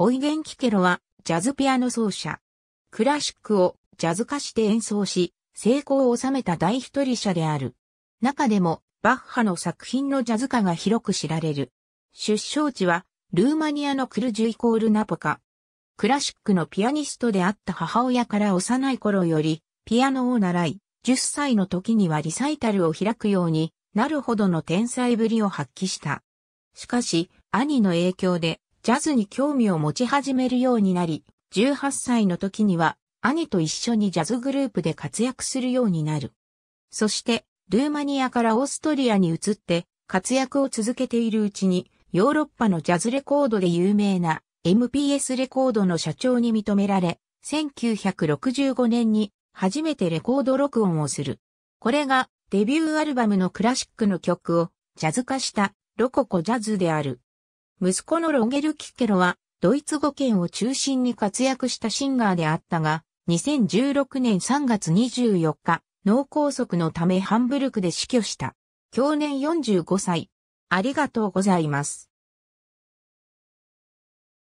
オイゲン・キケロはジャズピアノ奏者。クラシックをジャズ化して演奏し、成功を収めた大一人者である。中でも、バッハの作品のジャズ化が広く知られる。出生地は、ルーマニアのクルジュイコールナポカ。クラシックのピアニストであった母親から幼い頃より、ピアノを習い、10歳の時にはリサイタルを開くようになるほどの天才ぶりを発揮した。しかし、兄の影響で、ジャズに興味を持ち始めるようになり、18歳の時には兄と一緒にジャズグループで活躍するようになる。そして、ルーマニアからオーストリアに移って活躍を続けているうちに、ヨーロッパのジャズレコードで有名な MPS レコードの社長に認められ、1965年に初めてレコード録音をする。これがデビューアルバムのクラシックの曲をジャズ化したロココジャズである。息子のロゲル・キッケロは、ドイツ語圏を中心に活躍したシンガーであったが、2016年3月24日、脳梗塞のためハンブルクで死去した。去年45歳。ありがとうございます。